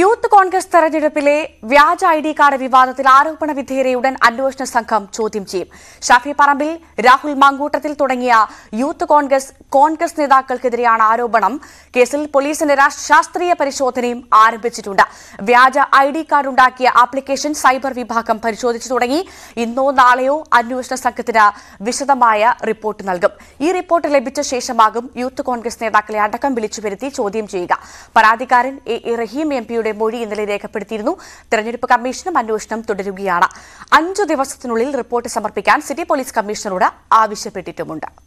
youth Congress തെരഞ്ഞെടുപ്പിലെ വ്യാജ I D card വിവാദത്തിൽ ആരോപണ വിധേയരെ ഉടൻ അന്വേഷണ സംഘം ചോദ്യം ചെയ്യും ഷാഫി പറമ്പിൽ രാഹുൽ മാങ്കൂട്ടത്തിൽ തുടങ്ങിയ യൂത്ത് കോൺഗ്രസ് കോൺഗ്രസ് നേതാക്കൾക്കെതിരെയാണ് ആരോപണം കേസിൽ പോലീസിന്റെ ശാസ്ത്രീയ പരിശോധനയും ആരംഭിച്ചിട്ടുണ്ട് വ്യാജ ഐ ഡി കാർഡ് ഉണ്ടാക്കിയ ആപ്ലിക്കേഷൻ സൈബർ വിഭാഗം പരിശോധിച്ചു തുടങ്ങി ഇന്നോ നാളെയോ അന്വേഷണ സംഘത്തിന് വിശദമായ റിപ്പോർട്ട് നൽകും ഈ റിപ്പോർട്ട് ലഭിച്ച ശേഷമാകും യൂത്ത് കോൺഗ്രസ് നേതാക്കളെ അടക്കം വിളിച്ചു ചോദ്യം ചെയ്യുക പരാതിക്കാരൻ എ റഹീം എം പിയുടെ സ്ഥാനാർത്ഥിയുടെ മൊഴി ഇന്നലെ രേഖപ്പെടുത്തിയിരുന്നു തെരഞ്ഞെടുപ്പ് കമ്മീഷനും അന്വേഷണം തുടരുകയാണ് അഞ്ചു ദിവസത്തിനുള്ളിൽ റിപ്പോർട്ട് സമർപ്പിക്കാൻ സിറ്റി പോലീസ് കമ്മീഷണറോട് ആവശ്യപ്പെട്ടിട്ടുമുണ്ട്